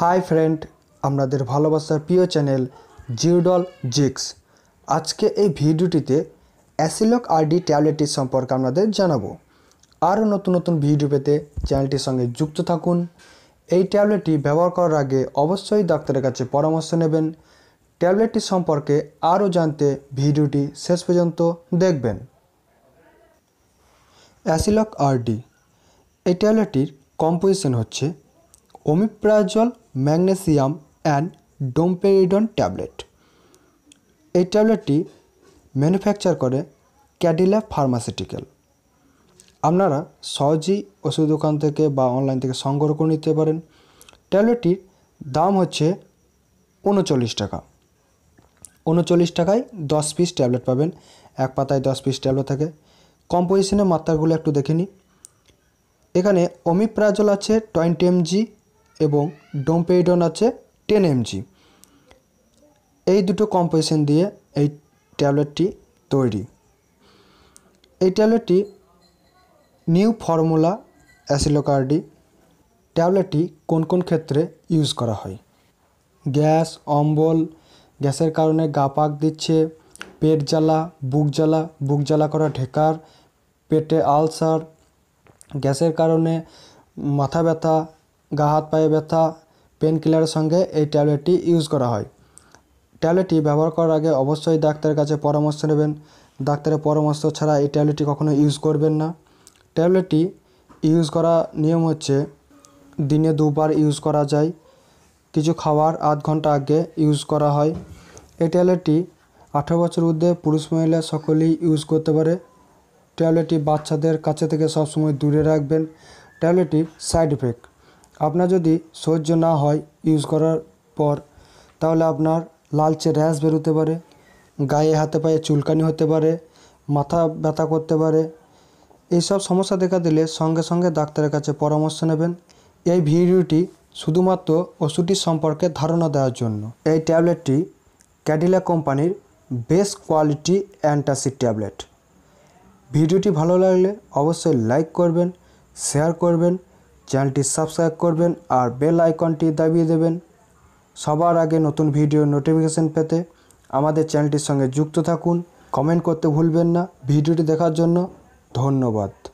hi friend আপনাদের ভালোবাসার প্রিয় চ্যানেল জিওডল জিক্স আজকে এই ভিডিওটিতে অ্যাসিলক আরডি ট্যাবলেটটি সম্পর্কে আপনাদের জানাবো আরও নতুন নতুন ভিডিও পেতে চ্যানেলটির সঙ্গে যুক্ত থাকুন এই ট্যাবলেটটি ব্যবহার করার আগে অবশ্যই ডাক্তারের কাছে পরামর্শ নেবেন ট্যাবলেটটি সম্পর্কে আরও জানতে ভিডিওটি শেষ পর্যন্ত দেখবেন অ্যাসিলক আরডি এই ট্যাবলেটটির কম্পোজিশন হচ্ছে omeprazole magnesium and domperidone tablet এই ট্যাবলেটটি ম্যানুফ্যাকচার করে ক্যাডিলা ফার্মাসিউটিক্যাল আপনারা সহজেই ওষুধ দোকান থেকে বা অনলাইন থেকে সংগ্রহ করে নিতে পারেন ট্যাবলেটটির দাম হচ্ছে উনচল্লিশ টাকা উনচল্লিশ টাকায় দশ পিস ট্যাবলেট পাবেন এক পাতায় দশ পিস ট্যাবলেট থাকে কম্পোজিশনের মাত্রাগুলো একটু দেখে নিই এখানে অমিপ্রাজল আছে টোয়েন্টি এমজি এবং ডোমপেরিডন আছে টেন এমজি এই দুটো কম্পোজিশন দিয়ে এই ট্যাবলেটটি তৈরি এই ট্যাবলেটটি নিউ ফর্মুলা অ্যাসিলোকার্ডি ট্যাবলেটটি কোন কোন ক্ষেত্রে ইউজ করা হয় গ্যাস অম্বল গ্যাসের কারণে গা পাক দিচ্ছে পেট জ্বালা বুক জ্বালা বুক জ্বালা করা ঢেকার পেটে আলসার গ্যাসের কারণে মাথা ব্যথা গা হাত পায়ে ব্যথা পেন কিলারের সঙ্গে এই ট্যাবলেটটি ইউজ করা হয় ট্যাবলেটটি ব্যবহার করার আগে অবশ্যই ডাক্তারের কাছে পরামর্শ নেবেন ডাক্তারের পরামর্শ ছাড়া এই ট্যাবলেটটি কখনো ইউজ করবেন না ট্যাবলেটটি ইউজ করা নিয়ম হচ্ছে দিনে দুবার ইউজ করা যায় কিছু খাওয়ার আধ ঘন্টা আগে ইউজ করা হয় এই ট্যাবলেটটি আঠেরো বছর ঊর্ধ্বে পুরুষ মহিলা সকলেই ইউজ করতে পারে ট্যাবলেটটি বাচ্চাদের কাছে থেকে সবসময় দূরে রাখবেন ট্যাবলেটটির সাইড ইফেক্ট আপনার যদি সহ্য না হয় ইউজ করার পর তাহলে আপনার লালচে র্যাশ বেরোতে পারে গায়ে হাতে পায়ে চুলকানি হতে পারে মাথা ব্যথা করতে পারে এইসব সমস্যা দেখা দিলে সঙ্গে সঙ্গে ডাক্তারের কাছে পরামর্শ নেবেন এই ভিডিওটি শুধুমাত্র ওষুধটির সম্পর্কে ধারণা দেওয়ার জন্য এই ট্যাবলেটটি ক্যাডিলা কোম্পানির বেস্ট কোয়ালিটি অ্যান্টাসিড ট্যাবলেট ভিডিওটি ভালো লাগলে অবশ্যই লাইক করবেন শেয়ার করবেন চ্যানেলটি সাবস্ক্রাইব করবেন আর বেল আইকনটি দাবিয়ে দেবেন সবার আগে নতুন ভিডিও নোটিফিকেশন পেতে আমাদের চ্যানেলটির সঙ্গে যুক্ত থাকুন কমেন্ট করতে ভুলবেন না ভিডিওটি দেখার জন্য ধন্যবাদ